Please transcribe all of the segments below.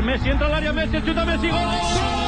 Messi entra al área, Messi, chuta Messi, gol.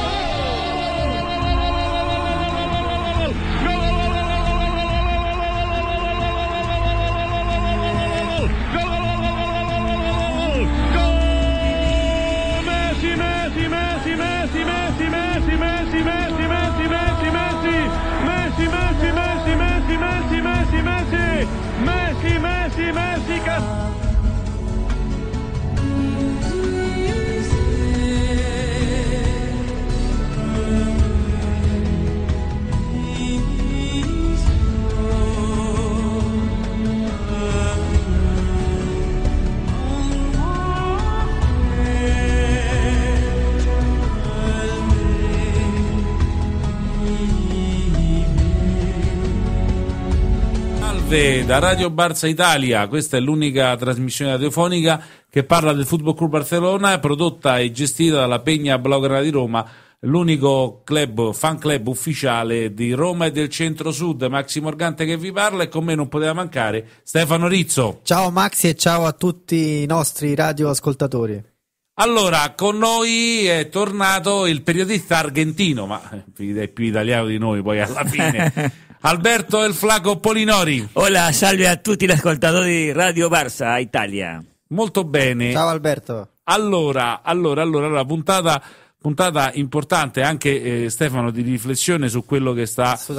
salve da Radio Barça Italia, questa è l'unica trasmissione radiofonica che parla del Football Club Barcellona, prodotta e gestita dalla Pegna Blaugrana di Roma, l'unico club, fan club ufficiale di Roma e del centro-sud. Maxi Morgante che vi parla e con me non poteva mancare Stefano Rizzo. Ciao Maxi e ciao a tutti i nostri radioascoltatori. Allora, con noi è tornato il periodista argentino, ma eh, è più italiano di noi poi alla fine, Alberto El Flaco Polinori. Hola, salve a tutti gli ascoltatori di Radio Barça Italia. Molto bene. Ciao Alberto. Allora, allora, allora, allora puntata, puntata importante anche eh, Stefano di riflessione su quello che sta, sì.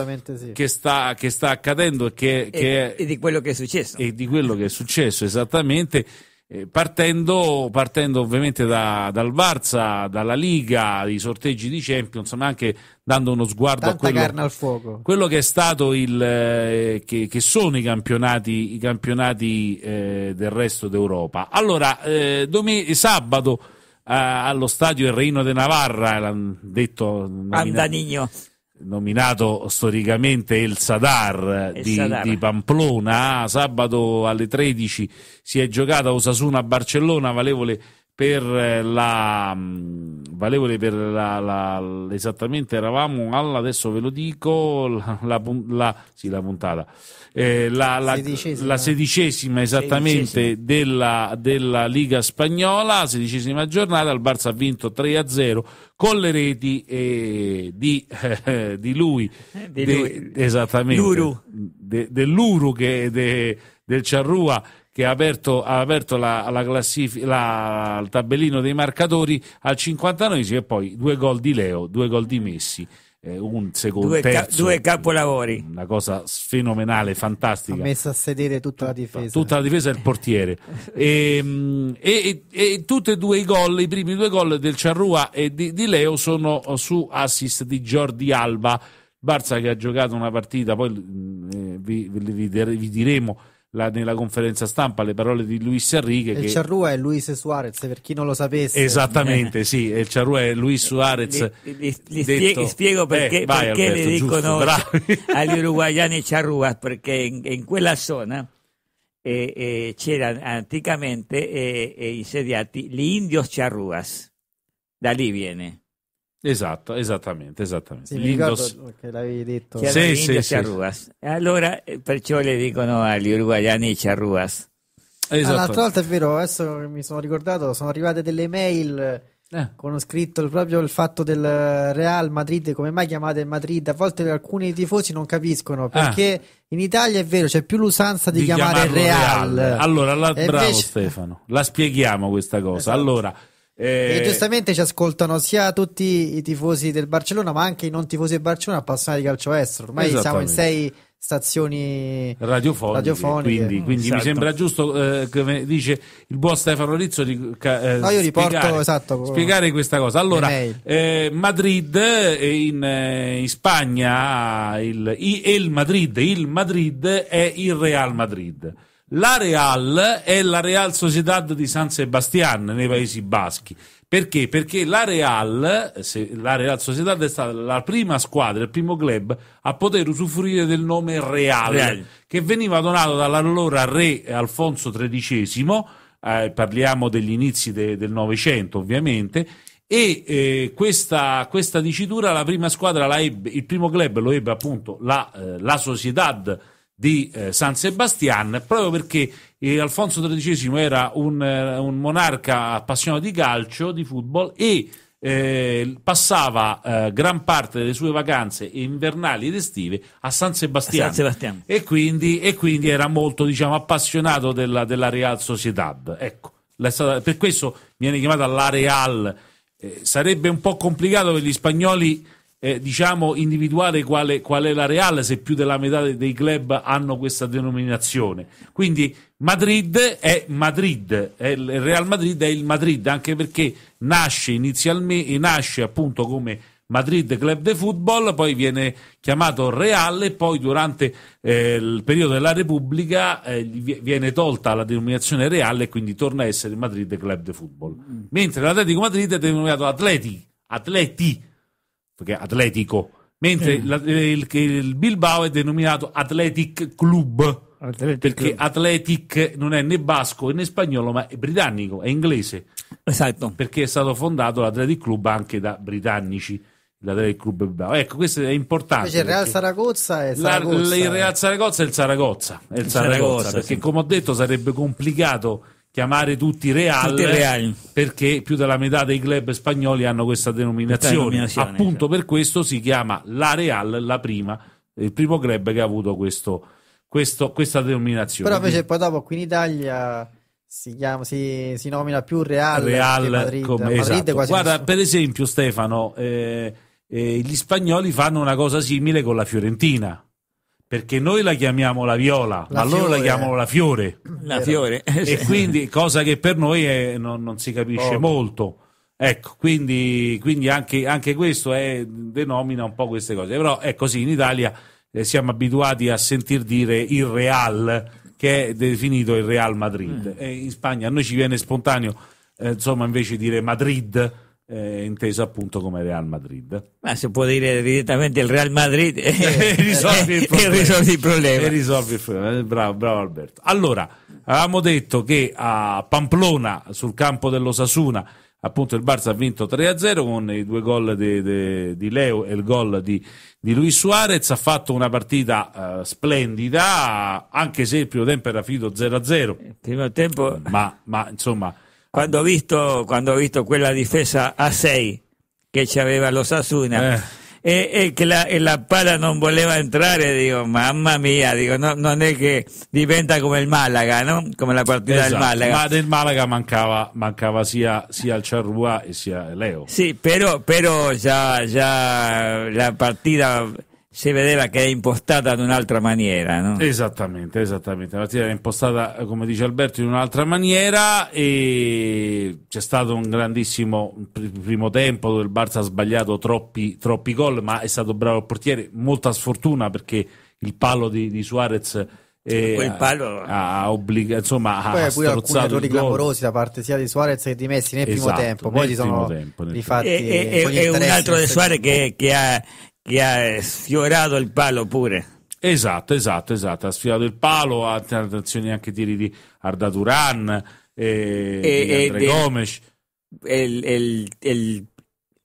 che sta, che sta accadendo che, e, che è, e di quello che è successo. E di quello che è successo esattamente. Eh, partendo, partendo, ovviamente da, dal Barça, dalla Liga, i sorteggi di Champions, ma anche dando uno sguardo Tanta a quello, carne al fuoco. quello che è stato il eh, che, che, sono i campionati, i campionati eh, del resto d'Europa. Allora, eh, domen- sabato allo stadio Il Reino de Navarra, detto Andanino. Andanigno nominato storicamente il Sadar, El Sadar. Di, Pamplona. sabato alle 13 si è giocata Osasuna a Barcellona, valevole per eh, la mm, valevole per la, la, esattamente eravamo alla adesso ve lo dico la, la, la sì, puntata eh, sedicesima. la, sedicesima. esattamente sedicesima. Della, della, Liga Spagnola sedicesima giornata il Barça ha vinto 3 a 0 con le reti eh, di, eh, di, lui, eh, di de, lui. esattamente dell'Uru de, de che de, del Ciarrua che ha aperto, ha aperto la, la classif- la, il tabellino dei marcatori al 59 e poi due gol di Leo, due gol di Messi. Eh, un secondo due, terzo, ca- due capolavori una cosa fenomenale fantastica ha messo a sedere tutta la difesa tutta la difesa e il portiere ehm, e, e, e, tutti e due i gol i primi due gol del Ciarrua e di, di Leo sono su assist di Jordi Alba Barza che ha giocato una partita poi mm, eh, vi, vi, vi diremo la, nella conferenza stampa le parole di Luis Enrique. Il che... Charrua è Luis Suarez, per chi non lo sapesse. Esattamente, sì, il Charrua è Luis Suarez. Gli, gli, spiego perché, eh, perché Alberto, le dicono giusto, agli uruguayani Charrua, perché in, in quella zona eh, eh, c'erano anticamente eh, eh, insediati gli indios Charruas, da lì viene. Esatto, esattamente, esattamente. Sì, L'indos... che l'avevi detto. Sì, sì, sì. Charruas. Allora, eh, perciò le dicono agli uruguayani charruas. Esatto. L'altra volta è vero, adesso mi sono ricordato, sono arrivate delle mail eh. con scritto proprio il fatto del Real Madrid, come mai chiamate Madrid? A volte alcuni tifosi non capiscono ah. perché ah. in Italia è vero, c'è più l'usanza di, di chiamare Real. Real. Allora, la, bravo Stefano, la spieghiamo questa cosa. Esatto. Allora e... e giustamente ci ascoltano sia tutti i tifosi del Barcellona, ma anche i non tifosi del Barcellona appassionati di calcio estero. Ormai siamo in sei stazioni radiofoniche. radiofoniche. Quindi, quindi esatto. mi sembra giusto, eh, come dice il buon Stefano Rizzo, di, eh, no, io riporto, spiegare, esatto, spiegare questa cosa. Allora, eh, Madrid eh, in, eh, in, Spagna, il, il Madrid, il Madrid è il Real Madrid. La Real è la Real Sociedad di San Sebastian nei Paesi Baschi. Perché? Perché la Real, la Real Sociedad è stata la prima squadra, il primo club a poter usufruire del nome Real, Real. che veniva donato dall'allora re Alfonso XIII, eh, parliamo degli inizi de, del Novecento ovviamente, e eh, questa, questa, dicitura la prima squadra la ebbe, il primo club lo ebbe appunto la, eh, la Sociedad di eh, San Sebastian, proprio perché eh, Alfonso XIII era un, eh, un, monarca appassionato di calcio, di football e eh, passava eh, gran parte delle sue vacanze invernali ed estive a San Sebastian, a San Sebastian. E, quindi, e, quindi, era molto diciamo, appassionato della, della Real Sociedad. Ecco, stata, per questo viene chiamata la Real. Eh, sarebbe un po' complicato per gli spagnoli eh, diciamo individuare quale, qual è la reale se più della metà dei club hanno questa denominazione. Quindi Madrid è Madrid, è il Real Madrid è il Madrid, anche perché nasce inizialmente, nasce appunto come Madrid Club de Football, poi viene chiamato Real e poi durante eh, il periodo della Repubblica eh, viene tolta la denominazione Real e quindi torna a essere Madrid Club de Football. Mm. Mentre l'Atletico Madrid è denominato Atleti, Atleti che è atletico, mentre mm. la, eh, il, il, Bilbao è denominato Athletic Club. Athletic perché Club. Athletic non è né basco né spagnolo, ma è britannico, è inglese. Esatto. Perché è stato fondato l'Athletic Club anche da britannici. L'Athletic Club Bilbao. Ecco, questo è importante. Invece il Real Saragozza è Saragozza. La, il eh. Real Saragozza è il Saragozza. È il Saragozza, Saragozza perché, sì. come ho detto, sarebbe complicato chiamare tutti Real, tutti Real, perché più della metà dei club spagnoli hanno questa denominazione. denominazione Appunto cioè. per questo si chiama la Real, la prima, il primo club che ha avuto questo, questo, questa denominazione. Però invece poi dopo qui in Italia si, chiama, si, si nomina più Real, Real Madrid. Come, Madrid esatto. Guarda, nessuno. per esempio Stefano, eh, eh, gli spagnoli fanno una cosa simile con la Fiorentina perché noi la chiamiamo la viola, la ma fiore. loro la chiamano la fiore. La fiore. e quindi cosa che per noi è, non, non, si capisce oh. molto. Ecco, quindi, quindi anche, anche, questo è, denomina un po' queste cose. Però è così, in Italia eh, siamo abituati a sentir dire il Real, che è definito il Real Madrid. Mm. in Spagna a noi ci viene spontaneo, eh, insomma, invece dire Madrid eh, intesa appunto come Real Madrid. Ma si può dire direttamente il Real Madrid eh, risolvi, il problema, risolvi il problema. risolvi Bravo, bravo Alberto. Allora, avevamo detto che a Pamplona, sul campo dell'Osasuna, appunto il Barça ha vinto 3-0 con i due gol di Leo e il gol di, di, Luis Suarez. Ha fatto una partita eh, splendida, anche se il primo tempo era finito 0-0. Il primo tempo... Ma, ma insomma Cuando he visto, cuando he visto la difesa a 6 que ya los a eh. Eh, eh. que en che la, eh, la, pala non voleva entrar, digo, mamma mia, digo, no, es que diventa como el Málaga no? Como la partida del Málaga. Ma del Málaga mancava, mancava sia, sia, il y e sia Leo. Sí, pero pero ya ya la partida si vedeva che è impostata in un'altra maniera. No? Esattamente, esattamente. La partita era impostata, come dice Alberto, in un'altra maniera e c'è stato un grandissimo primo tempo dove il Barça ha sbagliato troppi, troppi gol, ma è stato bravo il portiere. Molta sfortuna perché il palo di, di Suarez... Eh, palo... ha obbligato insomma poi ha pure alcuni errori clamorosi da parte sia di Suarez che di Messi nel esatto, primo tempo poi si sono tempo, rifatti e, e, e un altro di Suarez che, che ha gli ha sfiorato il palo pure. Esatto, esatto, esatto. Ha sfiorato il palo, ha tentazioni anche tiri di Arda Turan eh, e, e, e Gomes.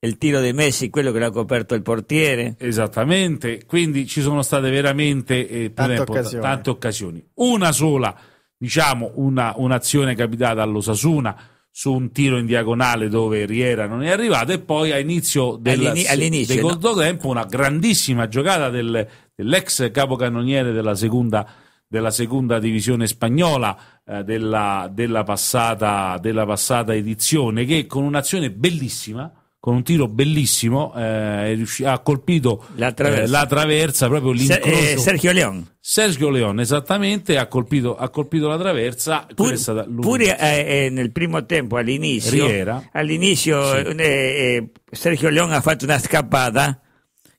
Il, tiro di Messi, quello che l'ha coperto il portiere. Esattamente, quindi ci sono state veramente eh, tante, occasioni. tante, occasioni. Una sola, diciamo, una, un'azione capitata all'Osasuna su un tiro in diagonale dove Riera non è arrivato e poi a inizio del, All'ini- all'inizio, del no? tempo una grandissima giocata del, dell'ex capocannoniere della seconda, della seconda divisione spagnola eh, della, della, passata, della passata edizione che con un'azione bellissima con un tiro bellissimo eh, riusci- ha colpito la eh, traversa, eh, la traversa proprio l'incrocio Se, eh, Sergio Leon Sergio Leon esattamente ha colpito, ha colpito la traversa Pur, pure eh, eh, nel primo tempo all'inizio Riera. all'inizio sì. Sergio Leon ha fatto una scappata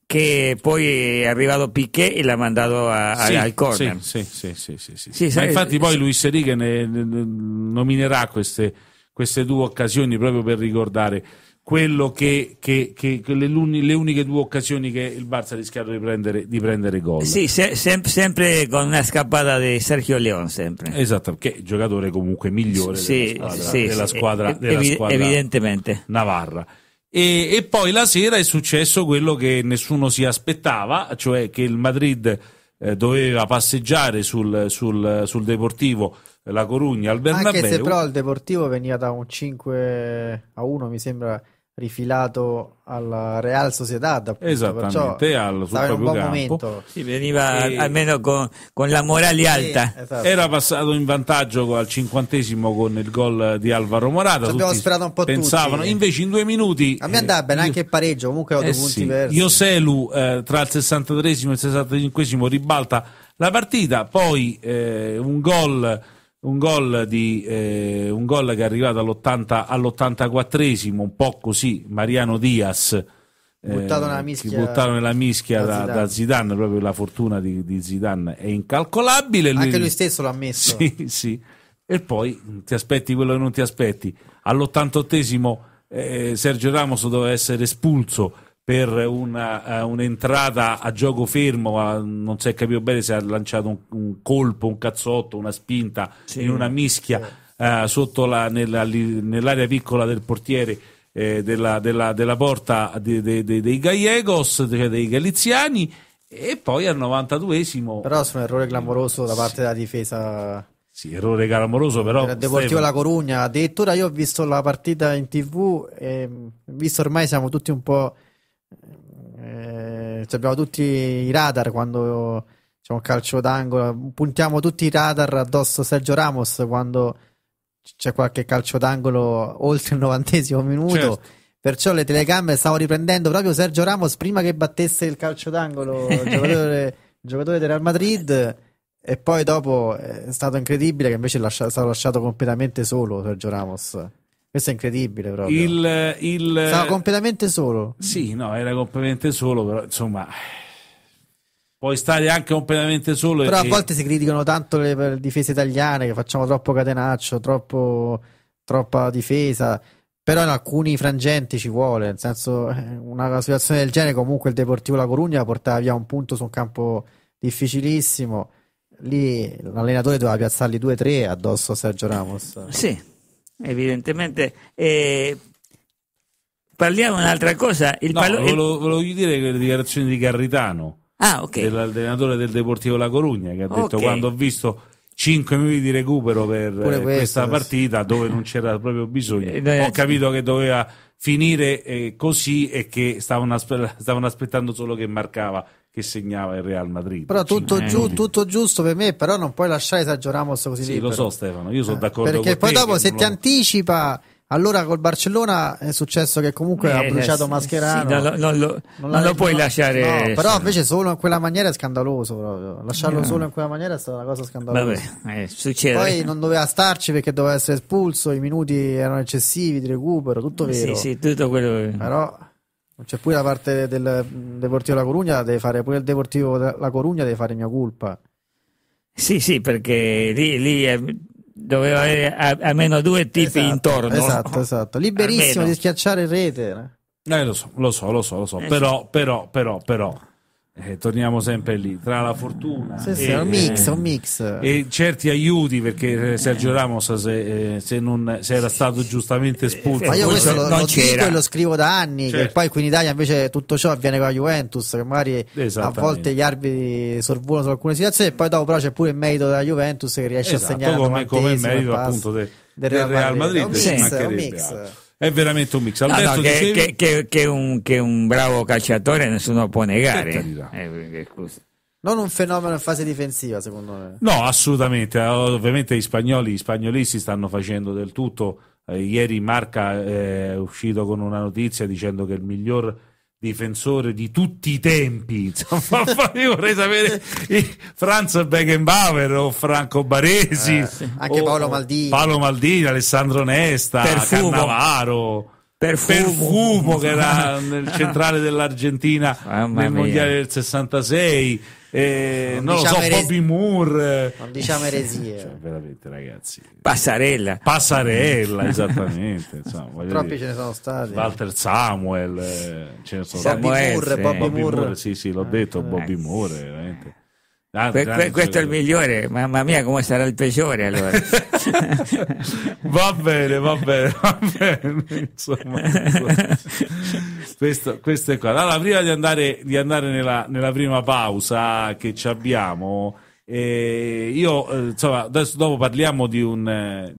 che poi è arrivato Piquet e l'ha mandato a, a, sì, al corner sì, sì, sì, sì, sì. sì sai, infatti poi Luis Enrique nominerà queste, queste due occasioni proprio per ricordare quello che, che, che le, le, uniche due occasioni che il Barça ha rischiato di prendere, di prendere gol. Sì, se, sem- sempre con una scappata di Sergio Leon. Sempre. Esatto, che è il giocatore comunque migliore sì, della squadra, sì, della squadra, sì, della evi- squadra Navarra. E, e, poi la sera è successo quello che nessuno si aspettava, cioè che il Madrid eh, doveva passeggiare sul, sul, sul Deportivo La Corugna al Bernabeu. Anche se però il Deportivo veniva da un 5 a 1, mi sembra rifilato alla Real Sociedad appunto, esattamente al suo proprio momento. Sì, veniva e... almeno con, con, la morale sì, alta esatto. era passato in vantaggio al cinquantesimo con il gol di Alvaro Morata ci abbiamo sperato un po' pensavano tutti. invece in due minuti a me andava eh, bene anche il pareggio comunque ho eh due punti sì. persi Ioselu eh, tra il 63 e il 65 ribalta la partita poi eh, un gol un gol, di, eh, un gol che è arrivato all'80, all'84esimo, un po' così, Mariano Diaz. Eh, buttato nella mischia, buttato nella mischia da, Zidane. da, Zidane. proprio la fortuna di, di Zidane è incalcolabile. Anche lui, lui stesso l'ha messo. Sì, sì. E poi mm, ti aspetti quello che non ti aspetti. All'88esimo eh, Sergio Ramos doveva essere espulso per una, eh, un'entrata a gioco fermo, non si è capito bene se ha lanciato un, un colpo, un cazzotto, una spinta sì. in una mischia eh, sotto la, nella, nell'area piccola del portiere eh, della, della, della, porta de, de, de, dei Gallegos, cioè dei Galiziani, e poi al 92esimo. Però su un errore clamoroso da parte sì. della difesa. Sì, errore clamoroso, però. Era Deportivo La Corugna. Addirittura io ho visto la partita in tv, e visto ormai siamo tutti un po' Eh, abbiamo tutti i radar quando diciamo calcio d'angolo, puntiamo tutti i radar addosso a Sergio Ramos quando c'è qualche calcio d'angolo oltre il novantesimo minuto. Certo. Perciò le telecamere stavano riprendendo proprio Sergio Ramos prima che battesse il calcio d'angolo, giocatore, giocatore del Real Madrid. E poi dopo è stato incredibile che invece è, lascia, è stato lasciato completamente solo Sergio Ramos. Questo è incredibile proprio. Il, il... Stava completamente solo. Sì, no, era completamente solo, però insomma puoi stare anche completamente solo. Però e... a volte si criticano tanto le, difese italiane che facciamo troppo catenaccio, troppo, troppa difesa. Però in alcuni frangenti ci vuole, nel senso, eh, una situazione del genere, comunque il Deportivo La Corugna portava via un punto su un campo difficilissimo. Lì l'allenatore doveva piazzarli 2-3 addosso a Sergio Ramos. Sì, evidentemente. Eh, parliamo un'altra cosa. Il no, palo- volevo, volevo dire che le dichiarazioni di Garritano, ah, okay. dell'allenatore del Deportivo La Corugna, che ha detto okay. quando ho visto 5 minuti di recupero per eh, questo, questa eh, partita dove non c'era proprio bisogno. Eh, Ho capito che doveva finire eh, così e che stavano, aspe- stavano aspettando solo che marcava che segnava il Real Madrid. Però tutto, giu- tutto, giusto per me, però non puoi lasciare Sergio Ramos così. Sì, libero. lo so Stefano, io sono d'accordo. eh, d'accordo. Perché poi dopo se ti anticipa allora col Barcellona è successo che comunque eh, ha bruciato eh, Mascherano. Sì, no, no, no, lo, non, la, lo puoi lasciare. No, però invece solo in quella maniera è scandaloso. Proprio. Lasciarlo eh. solo in quella maniera è stata una cosa scandalosa. Vabbè, eh, Poi non doveva starci perché doveva essere espulso. I minuti erano eccessivi di recupero, tutto vero. Sì, sì, tutto quello. Che... Però c'è pure la parte del Deportivo La Corugna, deve fare pure il Deportivo La Corugna, deve fare mia colpa. Sì, sì, perché lì, lì è doveva avere almeno due tipi esatto, intorno. Esatto, esatto. Liberissimo almeno. di schiacciare rete. Eh. eh, lo so, lo so, lo so, lo so. Esatto. Però, però, però, però eh, torniamo sempre lì tra la fortuna sì, sì, e, un mix, eh, un mix. e certi aiuti perché eh, Sergio Ramos se, eh, se, non, se era stato giustamente espulso ma io questo lo, lo dico e lo scrivo da anni certo. che poi qui in Italia invece tutto ciò avviene con la Juventus che magari a volte gli arbitri sorvolano su alcune situazioni e poi dopo però c'è pure il merito della Juventus che riesce esatto, a segnare come, come merito appunto del, del Real Madrid, Madrid. Sì, è veramente un mix. Alberto, no, no, che, dicevi... che, che, un, che, un, bravo calciatore nessuno può negare. Certo, eh, eh, eh non un fenomeno in fase difensiva, secondo me. No, assolutamente. Eh, ovviamente gli spagnoli, gli spagnolisti stanno facendo del tutto. ieri Marca è uscito con una notizia dicendo che il miglior difensore di tutti i tempi. Insomma, io vorrei sapere Franz Beckenbauer o Franco Baresi, eh, anche Paolo Maldini. Paolo Maldini, Alessandro Nesta, Perfumo. Cannavaro. Perfumo. Perfumo che era nel centrale dell'Argentina nel mondiale del 66 eh, non, non diciamo so, eresi... Bobby Moore. Eh. Non diciamo eresie. Cioè, veramente, ragazzi. Passarella. Passarella, esattamente. Insomma, Troppi dire. ce ne sono stati. Walter Samuel. Eh, ce ne sono Samuel, Bobby Moore, Bobby, Moore. Sì, sì, l'ho eh, detto, Bobby eh. Moore, veramente. Ah, que- que- questo è il migliore, mamma mia, come sarà il peggiore allora? va bene, va bene, va bene. insomma. Questo, questo, è qua. Allora, prima di andare, di andare nella, nella, prima pausa che ci abbiamo, eh, io eh, insomma, adesso dopo parliamo di un, eh,